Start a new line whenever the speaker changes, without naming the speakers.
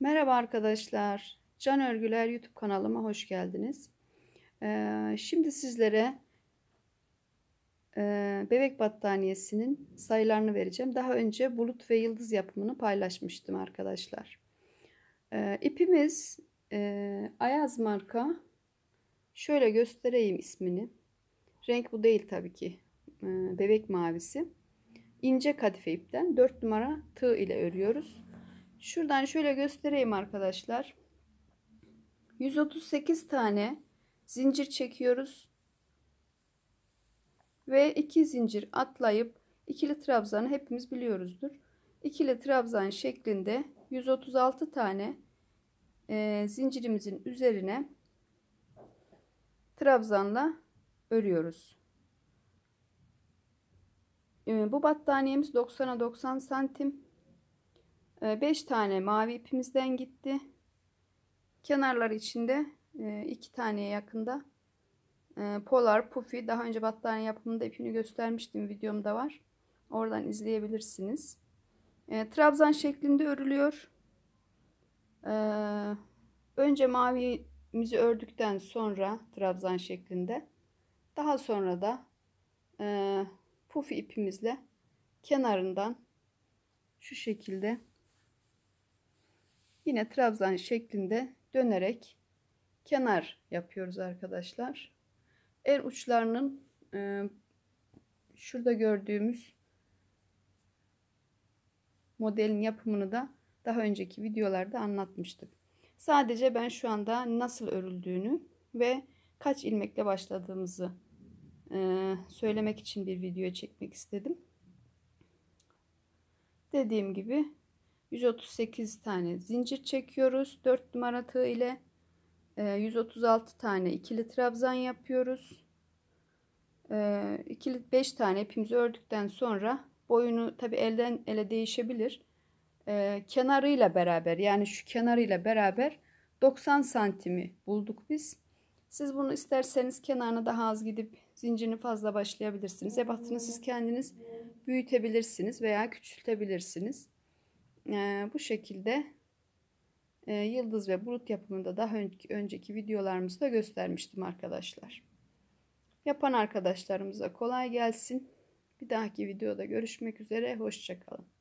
Merhaba arkadaşlar. Can Örgüler YouTube kanalıma hoş geldiniz. Ee, şimdi sizlere e, bebek battaniyesinin sayılarını vereceğim. Daha önce bulut ve yıldız yapımını paylaşmıştım arkadaşlar. Ee, ipimiz e, Ayaz marka. Şöyle göstereyim ismini. Renk bu değil tabii ki. Ee, bebek mavisi. İnce kadife ipten 4 numara tığ ile örüyoruz. Şuradan şöyle göstereyim arkadaşlar. 138 tane zincir çekiyoruz. Ve 2 zincir atlayıp ikili trabzanı hepimiz biliyoruzdur. İkili trabzan şeklinde 136 tane e, zincirimizin üzerine trabzanla örüyoruz. E, bu battaniyemiz 90'a 90 santim 5 ee, tane mavi ipimizden gitti. Kenarlar içinde 2 e, taneye yakında ee, Polar Puffy daha önce battaniye yapımında ipini göstermiştim videomda var. Oradan izleyebilirsiniz. E, trabzan şeklinde örülüyor. E, önce mavimizi ördükten sonra trabzan şeklinde. Daha sonra da e, pufi ipimizle kenarından şu şekilde yine trabzan şeklinde dönerek kenar yapıyoruz arkadaşlar. El er uçlarının e, şurada gördüğümüz modelin yapımını da daha önceki videolarda anlatmıştık. Sadece ben şu anda nasıl örüldüğünü ve kaç ilmekle başladığımızı e, söylemek için bir video çekmek istedim. Dediğim gibi 138 tane zincir çekiyoruz. 4 numara tığ ile 136 ee, tane ikili trabzan yapıyoruz. Ee, ikili 5 tane ipimizi ördükten sonra boyunu tabi elden ele değişebilir. Ee, kenarıyla beraber yani şu kenarıyla beraber 90 santimi bulduk biz. Siz bunu isterseniz kenarına daha az gidip zincirini fazla başlayabilirsiniz. Ebatını siz kendiniz büyütebilirsiniz veya küçültebilirsiniz e, bu şekilde e, yıldız ve bulut yapımında daha önceki videolarımızda göstermiştim arkadaşlar. Yapan arkadaşlarımıza kolay gelsin. Bir dahaki videoda görüşmek üzere. Hoşçakalın.